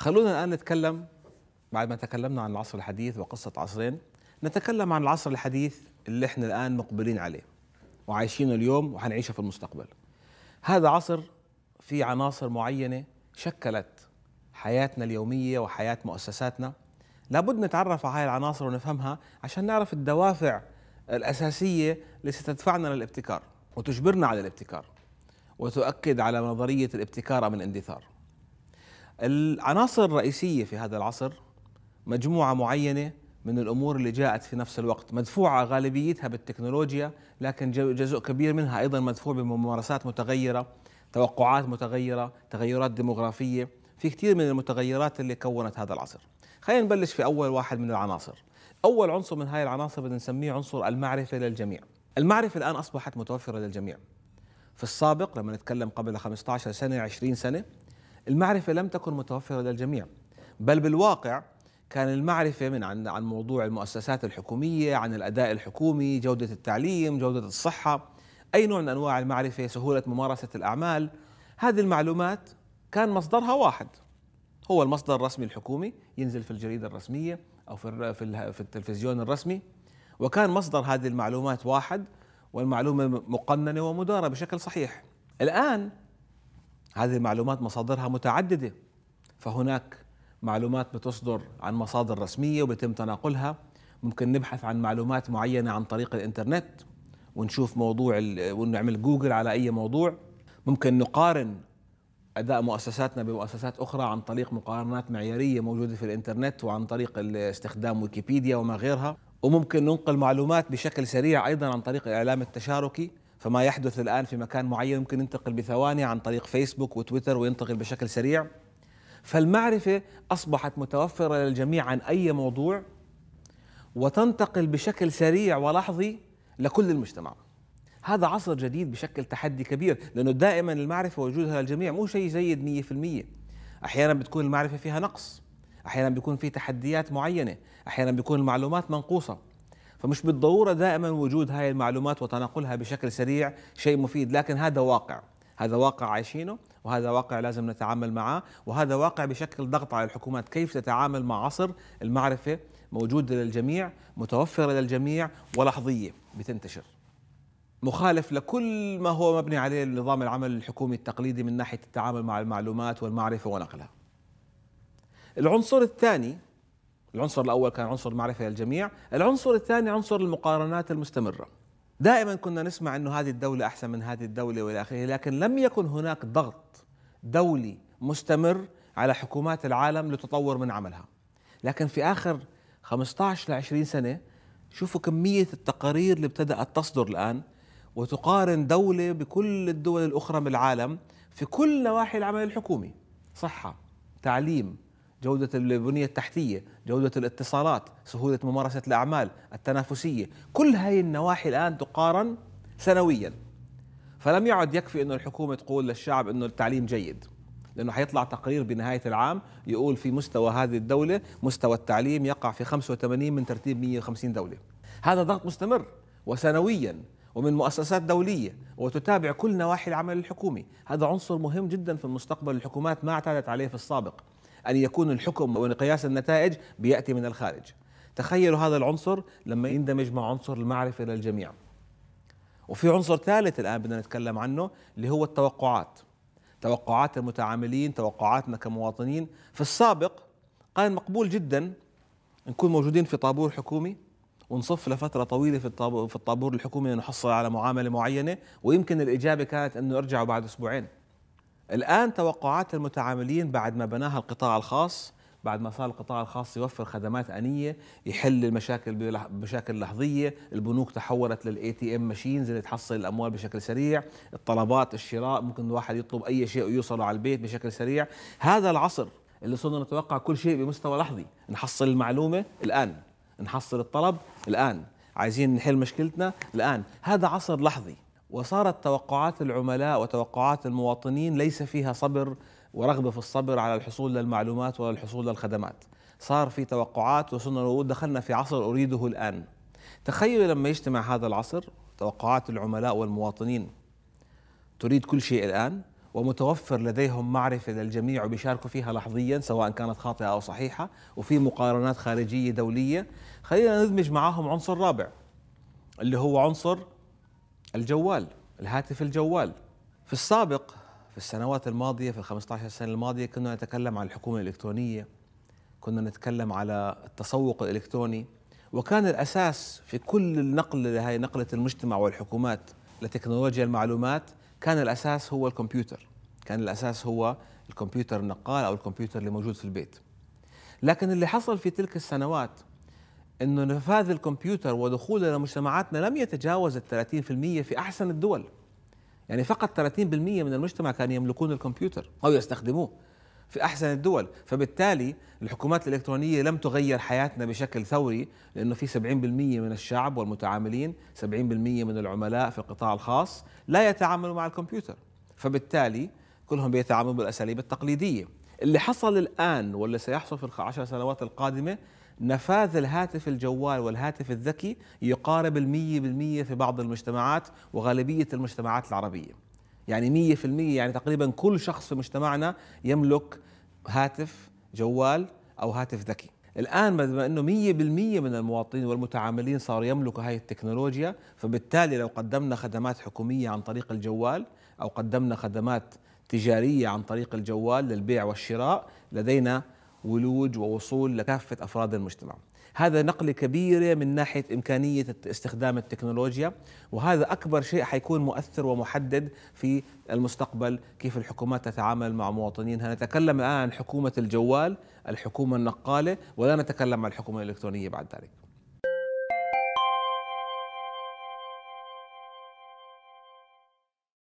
خلونا الآن نتكلم بعد ما تكلمنا عن العصر الحديث وقصة عصرين نتكلم عن العصر الحديث اللي احنا الآن مقبلين عليه وعايشينه اليوم وحنعيشه في المستقبل هذا عصر في عناصر معينة شكلت حياتنا اليومية وحياة مؤسساتنا لابد نتعرف على هاي العناصر ونفهمها عشان نعرف الدوافع الأساسية اللي ستدفعنا للابتكار وتجبرنا على الابتكار وتؤكد على نظرية الابتكار من اندثار العناصر الرئيسية في هذا العصر مجموعة معينة من الأمور اللي جاءت في نفس الوقت مدفوعة غالبيتها بالتكنولوجيا لكن جزء كبير منها أيضا مدفوع بممارسات متغيرة توقعات متغيرة تغيرات ديموغرافية في كثير من المتغيرات اللي كونت هذا العصر خلينا نبلش في أول واحد من العناصر أول عنصر من هاي العناصر بدنا نسميه عنصر المعرفة للجميع المعرفة الآن أصبحت متوفرة للجميع في السابق لما نتكلم قبل 15 سنة 20 سنة المعرفة لم تكن متوفرة للجميع بل بالواقع كان المعرفة من عن عن موضوع المؤسسات الحكومية عن الأداء الحكومي جودة التعليم جودة الصحة أي نوع من أنواع المعرفة سهولة ممارسة الأعمال هذه المعلومات كان مصدرها واحد هو المصدر الرسمي الحكومي ينزل في الجريدة الرسمية أو في في التلفزيون الرسمي وكان مصدر هذه المعلومات واحد والمعلومة مقننة ومدارة بشكل صحيح الآن هذه المعلومات مصادرها متعدده فهناك معلومات بتصدر عن مصادر رسميه وبيتم تناقلها ممكن نبحث عن معلومات معينه عن طريق الانترنت ونشوف موضوع ونعمل جوجل على اي موضوع ممكن نقارن اداء مؤسساتنا بمؤسسات اخرى عن طريق مقارنات معياريه موجوده في الانترنت وعن طريق استخدام ويكيبيديا وما غيرها وممكن ننقل معلومات بشكل سريع ايضا عن طريق الاعلام التشاركي فما يحدث الآن في مكان معين يمكن ينتقل بثواني عن طريق فيسبوك وتويتر وينتقل بشكل سريع فالمعرفة أصبحت متوفرة للجميع عن أي موضوع وتنتقل بشكل سريع ولحظي لكل المجتمع هذا عصر جديد بشكل تحدي كبير لأنه دائما المعرفة وجودها للجميع مو شيء جيد 100% أحيانا بتكون المعرفة فيها نقص أحيانا بيكون في تحديات معينة أحيانا بيكون المعلومات منقوصة فمش بالضرورة دائما وجود هاي المعلومات وتناقلها بشكل سريع شيء مفيد لكن هذا واقع هذا واقع عايشينه وهذا واقع لازم نتعامل معه وهذا واقع بشكل ضغط على الحكومات كيف تتعامل مع عصر المعرفة موجودة للجميع متوفرة للجميع ولحظية بتنتشر مخالف لكل ما هو مبني عليه نظام العمل الحكومي التقليدي من ناحية التعامل مع المعلومات والمعرفة ونقلها العنصر الثاني العنصر الأول كان عنصر المعرفة للجميع العنصر الثاني عنصر المقارنات المستمرة دائما كنا نسمع أن هذه الدولة أحسن من هذه الدولة وإلى آخره لكن لم يكن هناك ضغط دولي مستمر على حكومات العالم لتطور من عملها لكن في آخر 15 ل 20 سنة شوفوا كمية التقارير اللي ابتدأت تصدر الآن وتقارن دولة بكل الدول الأخرى بالعالم في كل نواحي العمل الحكومي صحة تعليم جودة البنية التحتية جودة الاتصالات سهولة ممارسة الأعمال التنافسية كل هاي النواحي الآن تقارن سنويا فلم يعد يكفي أن الحكومة تقول للشعب أنه التعليم جيد لأنه حيطلع تقرير بنهاية العام يقول في مستوى هذه الدولة مستوى التعليم يقع في 85 من ترتيب 150 دولة هذا ضغط مستمر وسنويا ومن مؤسسات دولية وتتابع كل نواحي العمل الحكومي هذا عنصر مهم جدا في المستقبل الحكومات ما اعتادت عليه في السابق أن يكون الحكم وقياس النتائج بيأتي من الخارج تخيلوا هذا العنصر لما يندمج مع عنصر المعرفة للجميع وفي عنصر ثالث الآن بدنا نتكلم عنه اللي هو التوقعات توقعات المتعاملين توقعاتنا كمواطنين في السابق كان مقبول جدا نكون موجودين في طابور حكومي ونصف لفتره طويله في الطابور في الطابور الحكومي لنحصل على معامله معينه ويمكن الاجابه كانت انه ارجعوا بعد اسبوعين الآن توقعات المتعاملين بعد ما بناها القطاع الخاص بعد ما صار القطاع الخاص يوفر خدمات أنية يحل المشاكل بمشاكل لحظية البنوك تحولت للاي تي ام ماشينز اللي تحصل الأموال بشكل سريع الطلبات الشراء ممكن الواحد يطلب أي شيء ويوصله على البيت بشكل سريع هذا العصر اللي صرنا نتوقع كل شيء بمستوى لحظي نحصل المعلومة الآن نحصل الطلب الآن عايزين نحل مشكلتنا الآن هذا عصر لحظي وصارت توقعات العملاء وتوقعات المواطنين ليس فيها صبر ورغبة في الصبر على الحصول للمعلومات والحصول للخدمات صار في توقعات وصلنا نقول دخلنا في عصر أريده الآن تخيل لما يجتمع هذا العصر توقعات العملاء والمواطنين تريد كل شيء الآن ومتوفر لديهم معرفة للجميع وبيشاركوا فيها لحظيا سواء كانت خاطئة أو صحيحة وفي مقارنات خارجية دولية خلينا ندمج معهم عنصر رابع اللي هو عنصر الجوال الهاتف الجوال في السابق في السنوات الماضية في ال 15 سنة الماضية كنا نتكلم عن الحكومة الإلكترونية كنا نتكلم على التسوق الإلكتروني وكان الأساس في كل النقل لهذه نقلة المجتمع والحكومات لتكنولوجيا المعلومات كان الأساس هو الكمبيوتر كان الأساس هو الكمبيوتر النقال أو الكمبيوتر اللي موجود في البيت لكن اللي حصل في تلك السنوات أن نفاذ الكمبيوتر ودخوله لمجتمعاتنا لم يتجاوز ال 30% في أحسن الدول يعني فقط 30% من المجتمع كانوا يملكون الكمبيوتر أو يستخدموه في أحسن الدول فبالتالي الحكومات الإلكترونية لم تغير حياتنا بشكل ثوري لأنه في 70% من الشعب والمتعاملين 70% من العملاء في القطاع الخاص لا يتعاملوا مع الكمبيوتر فبالتالي كلهم بيتعاملوا بالأساليب التقليدية اللي حصل الآن واللي سيحصل في العشر سنوات القادمة نفاذ الهاتف الجوال والهاتف الذكي يقارب المية بالمية في بعض المجتمعات وغالبية المجتمعات العربية يعني مية في المية يعني تقريبا كل شخص في مجتمعنا يملك هاتف جوال أو هاتف ذكي الآن بما أنه 100% من المواطنين والمتعاملين صاروا يملكوا هذه التكنولوجيا فبالتالي لو قدمنا خدمات حكومية عن طريق الجوال أو قدمنا خدمات تجارية عن طريق الجوال للبيع والشراء لدينا ولوج ووصول لكافة أفراد المجتمع هذا نقلة كبيرة من ناحية إمكانية استخدام التكنولوجيا وهذا أكبر شيء حيكون مؤثر ومحدد في المستقبل كيف الحكومات تتعامل مع مواطنينها نتكلم الآن عن حكومة الجوال الحكومة النقالة ولا نتكلم عن الحكومة الإلكترونية بعد ذلك